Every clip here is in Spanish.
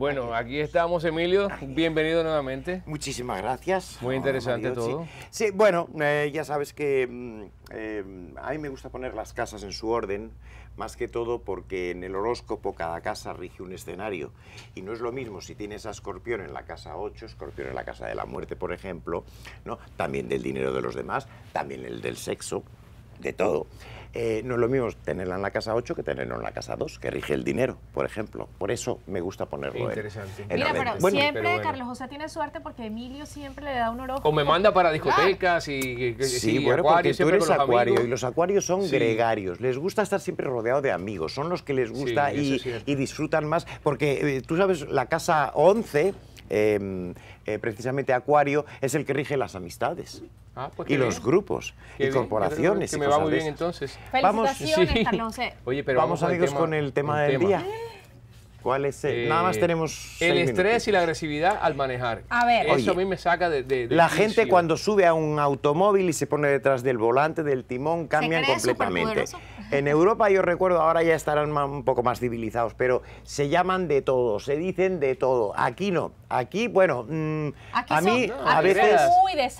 Bueno, aquí estamos, Emilio. Bienvenido nuevamente. Muchísimas gracias. Muy interesante todo. Sí, bueno, eh, ya sabes que mm, eh, a mí me gusta poner las casas en su orden, más que todo porque en el horóscopo cada casa rige un escenario. Y no es lo mismo si tienes a Escorpión en la casa 8, Escorpión en la casa de la muerte, por ejemplo, ¿no? también del dinero de los demás, también el del sexo de todo. Eh, no es lo mismo tenerla en la casa 8 que tenerla en la casa 2, que rige el dinero, por ejemplo. Por eso me gusta ponerlo. Interesante. Mira, pero siempre Carlos José tiene suerte porque Emilio siempre le da un oro. O me manda para discotecas y, y, sí, bueno, acuario, tú eres acuario y los acuarios son gregarios. Les gusta estar siempre rodeado de amigos. Son los que les gusta y, disfrutan más. Porque eh, tú sabes, la casa 11... Em, eh, precisamente Acuario, es el que rige las amistades. Ah, pues y los grupos y corporaciones. me va muy bien entonces. Vamos, eh. Oye, pero vamos, amigos con el tema del día. ¿Cuál es? Nada más eh, tenemos. El estrés y la agresividad al manejar. A ver, eso a mí me saca de. la gente cuando sube a un automóvil y se pone detrás del volante, del timón, cambian completamente. En Europa yo recuerdo, ahora ya estarán un poco más civilizados, pero se llaman de todo, se dicen de todo. Aquí no. Aquí, bueno, mm, a mí a veces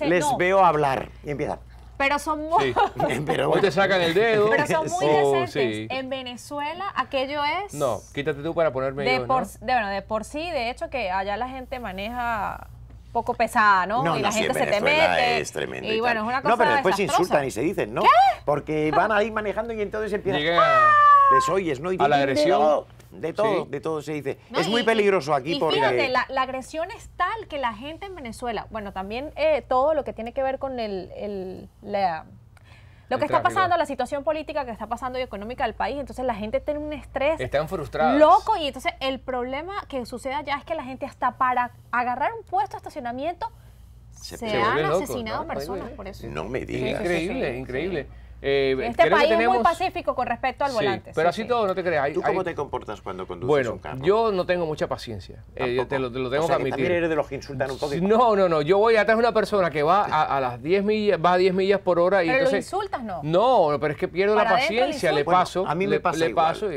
les veo hablar y empiezan pero son muy... te sacan el dedo. Pero son muy oh, decentes. En Venezuela aquello es... No, quítate tú para ponerme de por, bueno, de por sí, de hecho, que allá la gente maneja poco pesada, ¿no? y la gente se te mete. Es y, bueno, es una cosa No, pero después se insultan y se dicen, ¿no? Porque van ahí manejando y entonces empiezan. a... Les ah, oyes, ¿no? a la agresión. De todo, de todo se dice. es muy peligroso aquí por porque... Fíjate, la, agresión es tal que la gente en Venezuela, bueno, también eh, todo lo que tiene que ver con el, el la, lo que está pasando, la situación política que está pasando y económica del país, entonces la gente tiene un estrés. Están frustrados. Loco, y entonces el problema que sucede allá es que la gente hasta para agarrar un puesto de estacionamiento se, han asesinado personas por eso. No me digas. Increíble, increíble. Eh, este país tenemos... es muy pacífico con respecto al volante. Pero así todo, no te creas. ¿Tú cómo te comportas cuando conduces bueno, un carro? Bueno, yo no tengo mucha paciencia. Eh, te lo, tengo que admitir. eres de los que insultan un poquito No, no, no. Yo voy atrás de una persona que va a, las 10 millas, va a millas por hora y pero lo insultas, ¿no? No, pero es que pierdo la paciencia, le paso. a mí le, pasa le paso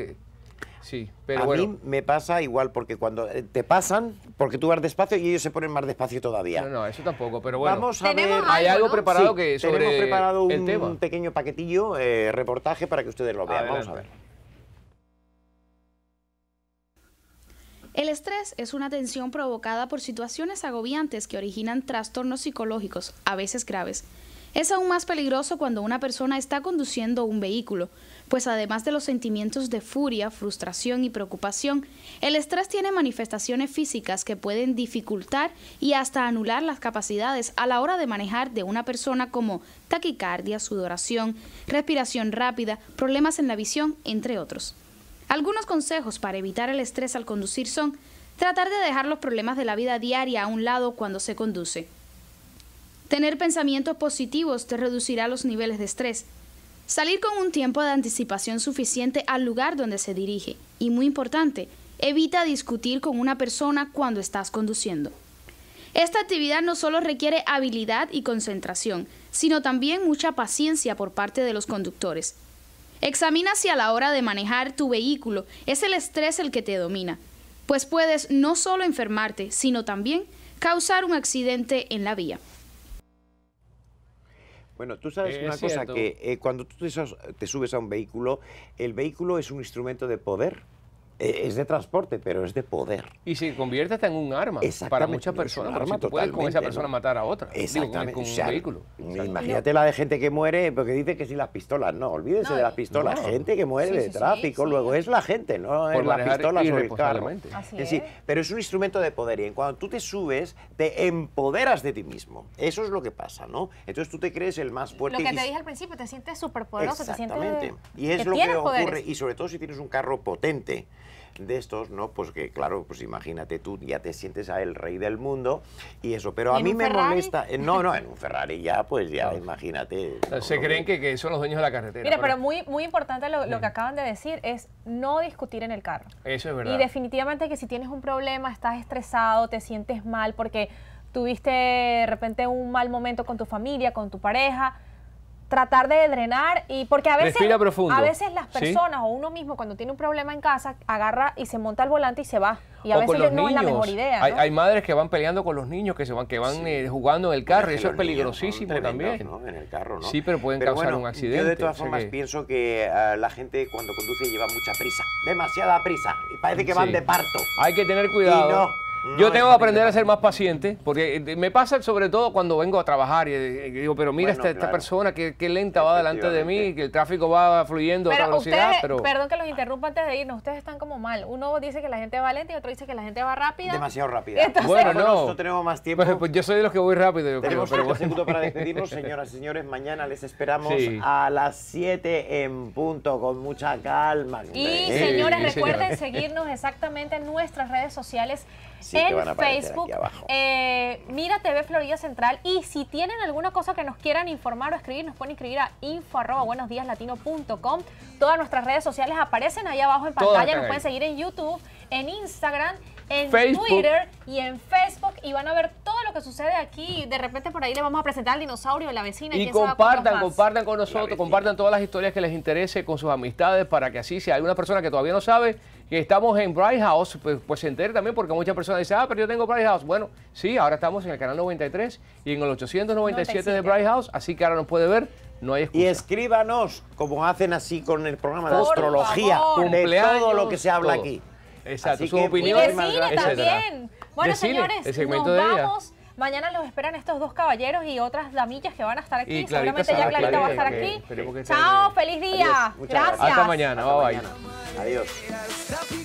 Sí, pero a mí me pasa igual porque cuando eh, te pasan, porque tú vas despacio y ellos se ponen más despacio todavía. No, no, eso tampoco, pero bueno. Vamos hay algo preparado que sobre tenemos preparado un pequeño paquetillo, eh, reportaje para que ustedes lo vean. Vamos a ver. El estrés es una tensión provocada por situaciones agobiantes que originan trastornos psicológicos, a veces graves. Es aún más peligroso cuando una persona está conduciendo un vehículo, pues además de los sentimientos de furia, frustración y preocupación, el estrés tiene manifestaciones físicas que pueden dificultar y hasta anular las capacidades a la hora de manejar de una persona como taquicardia, sudoración, respiración rápida, problemas en la visión, entre otros. Algunos consejos para evitar el estrés al conducir son tratar de dejar los problemas de la vida diaria a un lado cuando se conduce. Tener pensamientos positivos te reducirá los niveles de estrés. Salir con un tiempo de anticipación suficiente al lugar donde se dirige. Y muy importante, evita discutir con una persona cuando estás conduciendo. Esta actividad no solo requiere habilidad y concentración, sino también mucha paciencia por parte de los conductores. Examina si a la hora de manejar tu vehículo es el estrés el que te domina, pues puedes no solo enfermarte, sino también causar un accidente en la vía. Bueno, tú sabes eh, una cosa, que eh, cuando tú te subes a un vehículo, el vehículo es un instrumento de poder eh, es de transporte, pero es de poder. Y si convierte hasta en un arma para muchas personas. Pues si puedes con esa persona matar a otra. Exactamente. un vehículo. Imagínate la de gente que muere, porque dice que si las pistolas, no, olvídense de las pistolas. Gente que muere de tráfico, luego es la gente, no Por las pistolas o el carro. pero es un instrumento de poder y en cuando tú te subes, te empoderas de ti mismo. Eso es lo que pasa, ¿no? Entonces tú te crees el más fuerte. Lo que te dije al principio, te sientes superpoderoso. te sientes... Exactamente. Y es lo que ocurre, y sobre todo si tienes un carro potente, de estos, ¿no? Pues que, claro, pues imagínate tú, ya te sientes a el rey del mundo y eso. Pero a mí me molesta. Eh, no, no, en un Ferrari ya, pues ya, imagínate. Eh, se creen que, que, son los dueños de la carretera. Mira, pero, muy, muy importante lo, lo, que acaban de decir es no discutir en el carro. Eso es verdad. Y definitivamente que si tienes un problema, estás estresado, te sientes mal porque tuviste de repente un mal momento con tu familia, con tu pareja tratar de drenar y porque a veces a veces las personas o uno mismo cuando tiene un problema en casa agarra y se monta al volante y se va y a veces no es la mejor idea hay, madres que van peleando con los niños que se van que van eh, jugando en el carro y eso es peligrosísimo también sí pero pueden causar un accidente yo de todas formas pienso que ah, la gente cuando conduce lleva mucha prisa demasiada prisa y parece que van de parto hay que tener cuidado yo tengo que aprender a ser más paciente, porque eh, me pasa sobre todo cuando vengo a trabajar y, eh, eh, digo, pero mira esta, persona, que lenta va delante de mí, que el tráfico va fluyendo a otra velocidad. pero... Perdón que los interrumpa antes de irnos, ustedes están como mal. Uno dice que la gente va lenta y otro dice que la gente va rápida. Demasiado rápida. bueno, no. Nosotros tenemos más tiempo. Pues, pues, yo soy de los que voy rápido. Yo tenemos creo, para despedirnos, señoras y señores. Mañana les esperamos a las 7 en punto, con mucha calma. Y, señores, recuerden seguirnos exactamente en nuestras redes sociales en Facebook, eh, Mira TV Florida Central. Y si tienen alguna cosa que nos quieran informar o escribir, nos pueden escribir a info arroba buenosdiaslatino.com. Todas nuestras redes sociales aparecen ahí abajo en pantalla. Nos pueden seguir en YouTube, en Instagram, en Twitter y en Facebook. Y van a ver todas que sucede aquí. De repente por ahí le vamos a presentar al dinosaurio en la vecina. Y, compartan, compartan con nosotros, compartan todas las historias que les interese con sus amistades para que así, si hay una persona que todavía no sabe que estamos en Bright House, pues, pues se entere también porque muchas personas dicen, ah, pero yo tengo Bright House. Bueno, sí, ahora estamos en el canal 93 y en el 897 de Bright House, así que ahora nos puede ver no hay y escríbanos, como hacen así con el programa de astrología, Cumpleaños, todo lo que se habla aquí. Exacto, su opinión Y de también. Bueno, señores, de vamos. Mañana los esperan estos dos caballeros y otras damillas que van a estar aquí. Seguramente ya Clarita va a estar aquí. Chao, feliz día. Gracias. Hasta mañana. Adiós.